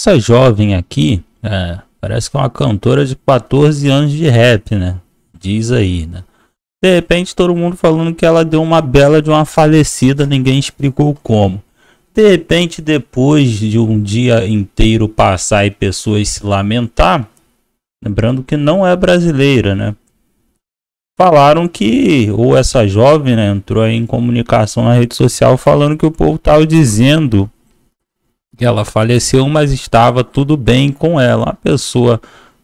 Essa jovem aqui, é, parece que é uma cantora de 14 anos de rap, né? Diz aí, né? De repente todo mundo falando que ela deu uma bela de uma falecida, ninguém explicou como. De repente, depois de um dia inteiro passar e pessoas se lamentar, lembrando que não é brasileira, né? Falaram que ou essa jovem né, entrou em comunicação na rede social falando que o povo estava dizendo ela faleceu, mas estava tudo bem com ela. Uma pessoa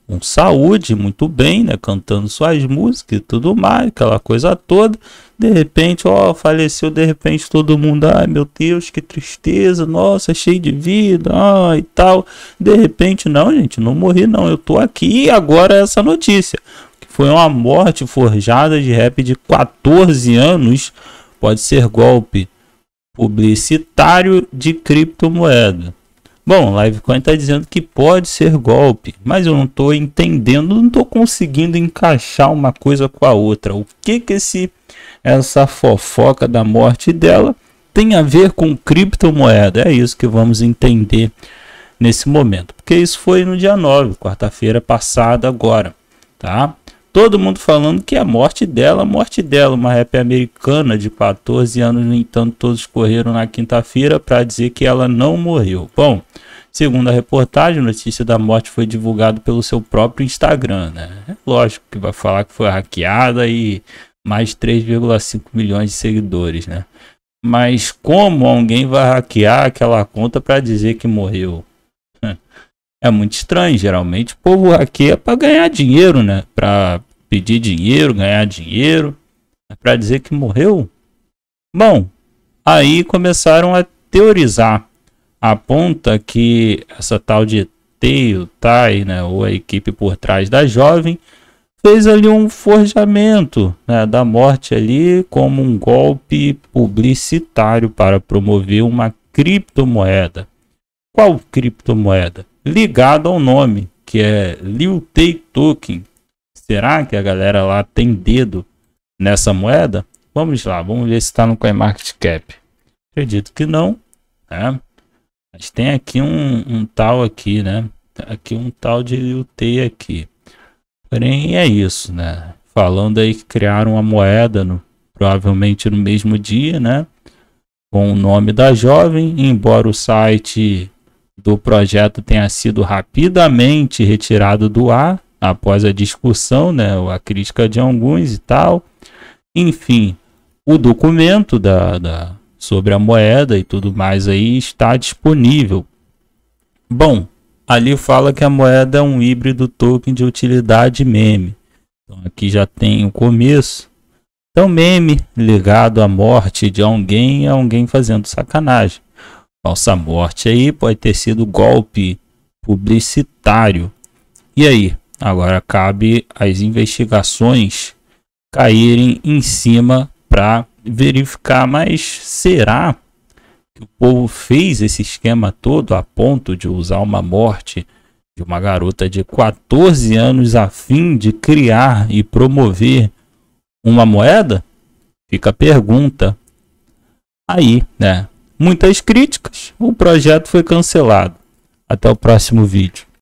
com saúde, muito bem, né? Cantando suas músicas e tudo mais, aquela coisa toda. De repente, ó, faleceu, de repente todo mundo, ai meu Deus, que tristeza, nossa, cheio de vida, ai e tal. De repente, não, gente, não morri não, eu tô aqui e agora é essa notícia. Que foi uma morte forjada de rap de 14 anos, pode ser golpe, publicitário de criptomoeda. Bom, Livecoin está dizendo que pode ser golpe, mas eu não estou entendendo, não estou conseguindo encaixar uma coisa com a outra. O que que esse, essa fofoca da morte dela tem a ver com criptomoeda? É isso que vamos entender nesse momento, porque isso foi no dia 9, quarta-feira passada agora, tá? Todo mundo falando que é a morte dela, a morte dela, uma rap americana de 14 anos, no entanto, todos correram na quinta-feira para dizer que ela não morreu. Bom, segundo a reportagem, a notícia da morte foi divulgada pelo seu próprio Instagram, né? É lógico que vai falar que foi hackeada e mais 3,5 milhões de seguidores, né? Mas como alguém vai hackear aquela conta para dizer que morreu? é muito estranho. Geralmente o povo hackeia é para ganhar dinheiro, né? Para pedir dinheiro, ganhar dinheiro, é para dizer que morreu. Bom, aí começaram a teorizar. Aponta que essa tal de Teio, Tai, né, ou a equipe por trás da jovem, fez ali um forjamento né, da morte ali como um golpe publicitário para promover uma criptomoeda. Qual criptomoeda? ligado ao nome, que é Liu Tei Token. Será que a galera lá tem dedo nessa moeda? Vamos lá, vamos ver se está no CoinMarketCap. Acredito que não, né? Mas tem aqui um, um tal aqui, né? Aqui um tal de Liu Tei aqui. Porém, é isso, né? Falando aí que criaram uma moeda, no, provavelmente no mesmo dia, né? Com o nome da jovem, embora o site do projeto tenha sido rapidamente retirado do ar após a discussão, né, a crítica de alguns e tal. Enfim, o documento da, da, sobre a moeda e tudo mais aí está disponível. Bom, ali fala que a moeda é um híbrido token de utilidade meme. Então aqui já tem o começo. Então meme ligado à morte de alguém é alguém fazendo sacanagem falsa morte aí pode ter sido golpe publicitário. E aí? Agora cabe às investigações caírem em cima para verificar, mas será que o povo fez esse esquema todo a ponto de usar uma morte de uma garota de 14 anos a fim de criar e promover uma moeda? Fica a pergunta aí, né? muitas críticas, o projeto foi cancelado. Até o próximo vídeo.